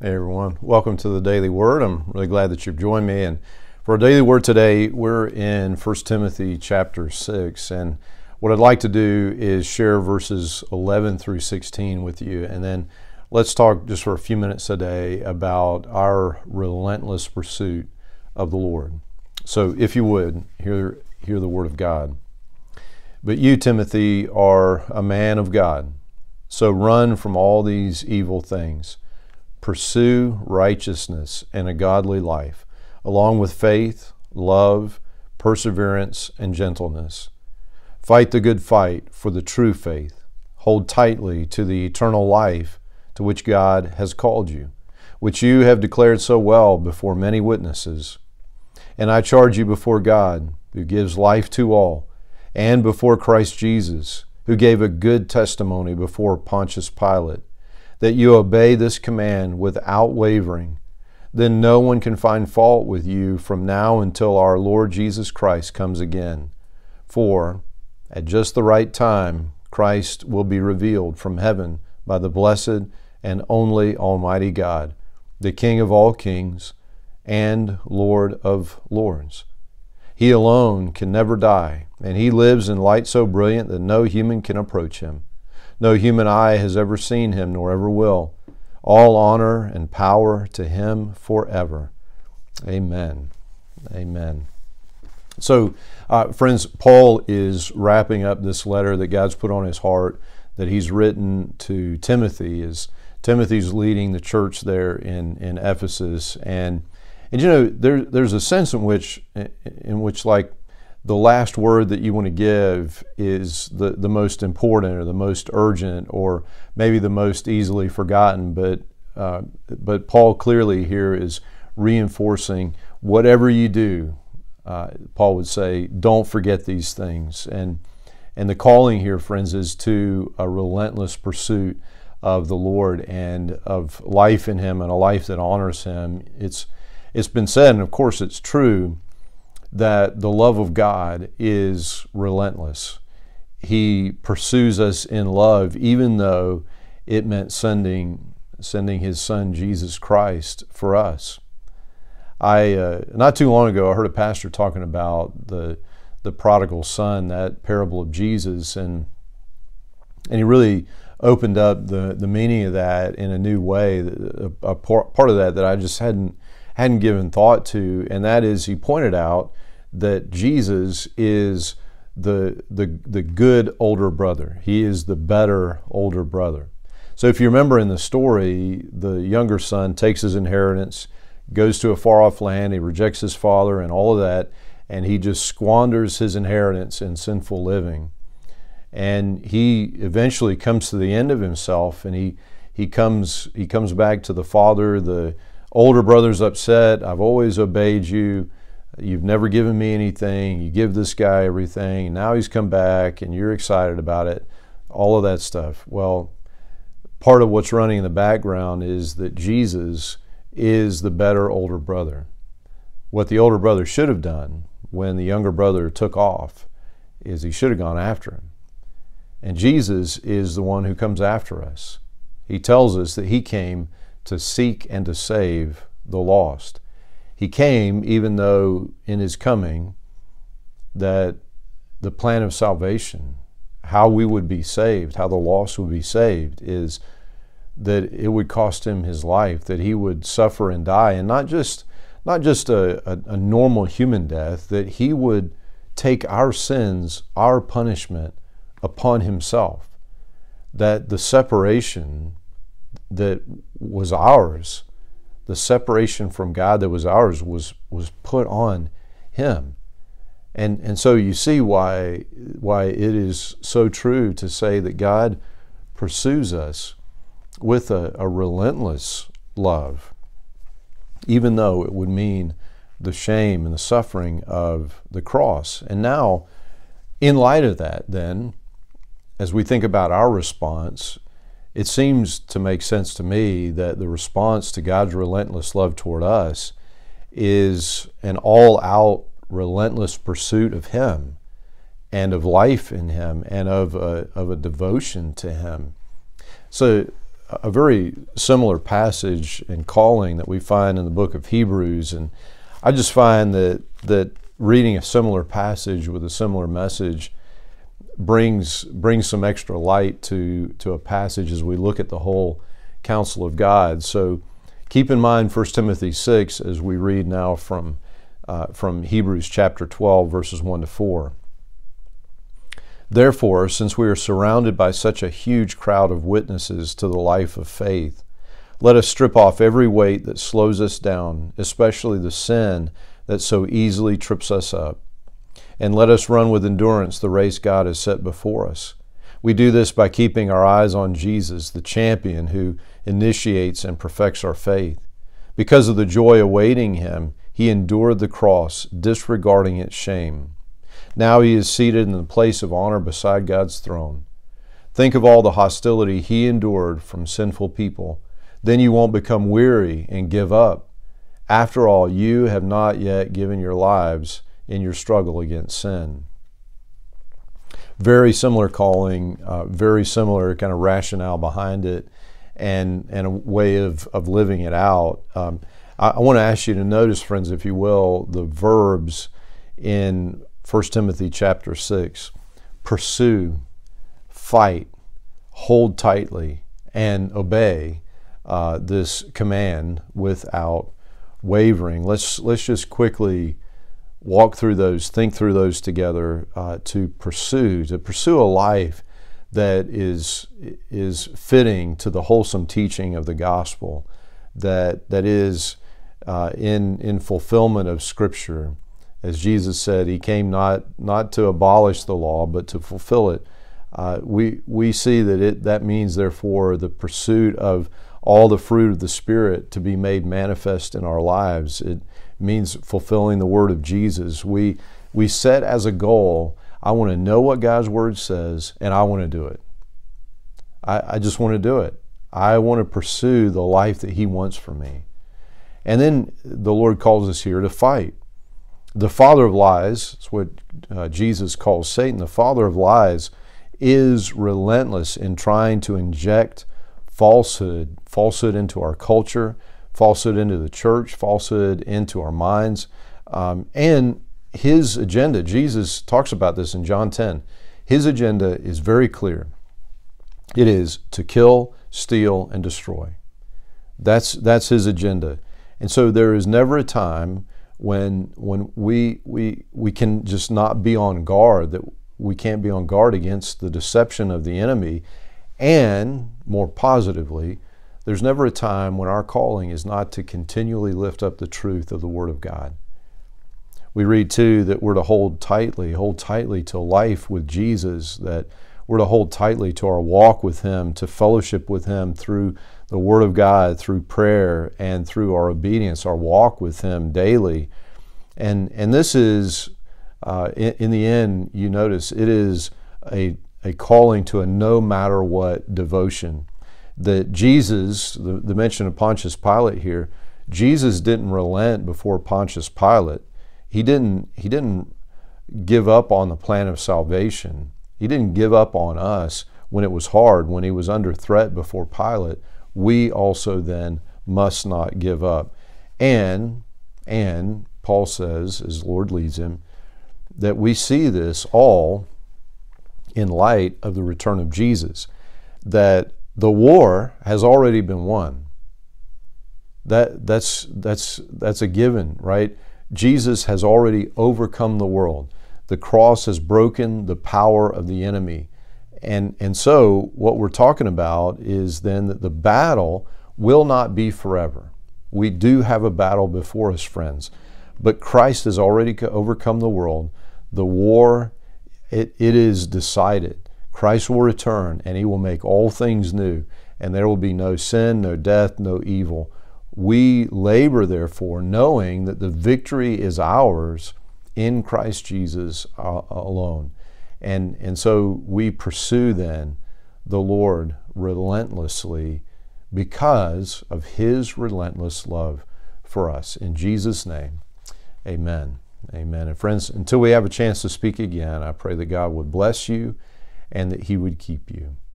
Hey everyone, welcome to the Daily Word. I'm really glad that you've joined me. And for our Daily Word today, we're in 1 Timothy chapter 6. And what I'd like to do is share verses 11 through 16 with you. And then let's talk just for a few minutes today about our relentless pursuit of the Lord. So if you would, hear, hear the Word of God. But you, Timothy, are a man of God. So run from all these evil things pursue righteousness and a godly life, along with faith, love, perseverance, and gentleness. Fight the good fight for the true faith. Hold tightly to the eternal life to which God has called you, which you have declared so well before many witnesses. And I charge you before God, who gives life to all, and before Christ Jesus, who gave a good testimony before Pontius Pilate that you obey this command without wavering, then no one can find fault with you from now until our Lord Jesus Christ comes again. For at just the right time, Christ will be revealed from heaven by the blessed and only Almighty God, the King of all kings and Lord of lords. He alone can never die, and he lives in light so brilliant that no human can approach him. No human eye has ever seen him, nor ever will. All honor and power to him forever. Amen. Amen. So, uh, friends, Paul is wrapping up this letter that God's put on his heart that he's written to Timothy. Is Timothy's leading the church there in, in Ephesus, and and you know there, there's a sense in which in which like the last word that you want to give is the, the most important or the most urgent or maybe the most easily forgotten. But, uh, but Paul clearly here is reinforcing whatever you do, uh, Paul would say, don't forget these things. And, and the calling here, friends, is to a relentless pursuit of the Lord and of life in Him and a life that honors Him. It's, it's been said, and of course it's true that the love of God is relentless. He pursues us in love, even though it meant sending, sending His Son Jesus Christ for us. I uh, not too long ago I heard a pastor talking about the the prodigal son, that parable of Jesus, and and he really opened up the the meaning of that in a new way, a, a part of that that I just hadn't hadn't given thought to, and that is he pointed out that Jesus is the, the, the good older brother. He is the better older brother. So if you remember in the story, the younger son takes his inheritance, goes to a far off land, he rejects his father and all of that, and he just squanders his inheritance in sinful living. And he eventually comes to the end of himself and he, he, comes, he comes back to the father, the, older brother's upset. I've always obeyed you. You've never given me anything. You give this guy everything. Now he's come back and you're excited about it. All of that stuff. Well, part of what's running in the background is that Jesus is the better older brother. What the older brother should have done when the younger brother took off is he should have gone after him. And Jesus is the one who comes after us. He tells us that he came to seek and to save the lost. He came, even though in his coming, that the plan of salvation, how we would be saved, how the lost would be saved, is that it would cost him his life, that he would suffer and die, and not just not just a, a, a normal human death, that he would take our sins, our punishment upon himself. That the separation that was ours, the separation from God that was ours was was put on him. And and so you see why why it is so true to say that God pursues us with a, a relentless love, even though it would mean the shame and the suffering of the cross. And now, in light of that, then, as we think about our response it seems to make sense to me that the response to God's relentless love toward us is an all out, relentless pursuit of Him and of life in Him and of a, of a devotion to Him. So, a very similar passage and calling that we find in the book of Hebrews. And I just find that, that reading a similar passage with a similar message brings brings some extra light to to a passage as we look at the whole counsel of God. So keep in mind 1 Timothy 6 as we read now from uh, from Hebrews chapter 12 verses 1 to 4. Therefore, since we are surrounded by such a huge crowd of witnesses to the life of faith, let us strip off every weight that slows us down, especially the sin that so easily trips us up and let us run with endurance the race God has set before us. We do this by keeping our eyes on Jesus, the champion who initiates and perfects our faith. Because of the joy awaiting him, he endured the cross, disregarding its shame. Now he is seated in the place of honor beside God's throne. Think of all the hostility he endured from sinful people. Then you won't become weary and give up. After all, you have not yet given your lives in your struggle against sin. Very similar calling, uh, very similar kind of rationale behind it, and, and a way of, of living it out. Um, I, I want to ask you to notice, friends, if you will, the verbs in 1 Timothy chapter 6 pursue, fight, hold tightly, and obey uh, this command without wavering. Let's, let's just quickly walk through those, think through those together uh, to pursue, to pursue a life that is, is fitting to the wholesome teaching of the gospel, that, that is uh, in, in fulfillment of Scripture. As Jesus said, He came not, not to abolish the law, but to fulfill it. Uh, we, we see that it, that means, therefore, the pursuit of all the fruit of the Spirit to be made manifest in our lives. It, means fulfilling the word of Jesus. We, we set as a goal, I want to know what God's word says and I want to do it. I, I just want to do it. I want to pursue the life that He wants for me. And then the Lord calls us here to fight. The father of lies, it's what uh, Jesus calls Satan, the father of lies is relentless in trying to inject falsehood, falsehood into our culture, falsehood into the church, falsehood into our minds. Um, and his agenda, Jesus talks about this in John 10. His agenda is very clear it is to kill, steal, and destroy. That's, that's his agenda. And so there is never a time when, when we, we, we can just not be on guard, that we can't be on guard against the deception of the enemy, and more positively, there's never a time when our calling is not to continually lift up the truth of the Word of God. We read too that we're to hold tightly, hold tightly to life with Jesus, that we're to hold tightly to our walk with Him, to fellowship with Him through the Word of God, through prayer, and through our obedience, our walk with Him daily. And, and this is, uh, in, in the end, you notice it is a, a calling to a no matter what devotion that Jesus, the, the mention of Pontius Pilate here, Jesus didn't relent before Pontius Pilate. He didn't, he didn't give up on the plan of salvation. He didn't give up on us when it was hard, when he was under threat before Pilate. We also then must not give up. And, and Paul says, as Lord leads him, that we see this all in light of the return of Jesus. That the war has already been won. That, that's, that's, that's a given, right? Jesus has already overcome the world. The cross has broken the power of the enemy. And, and so, what we're talking about is then that the battle will not be forever. We do have a battle before us, friends, but Christ has already overcome the world. The war, it, it is decided. Christ will return and he will make all things new, and there will be no sin, no death, no evil. We labor, therefore, knowing that the victory is ours in Christ Jesus uh, alone. And, and so we pursue then the Lord relentlessly because of his relentless love for us. In Jesus' name, amen. Amen. And friends, until we have a chance to speak again, I pray that God would bless you and that he would keep you.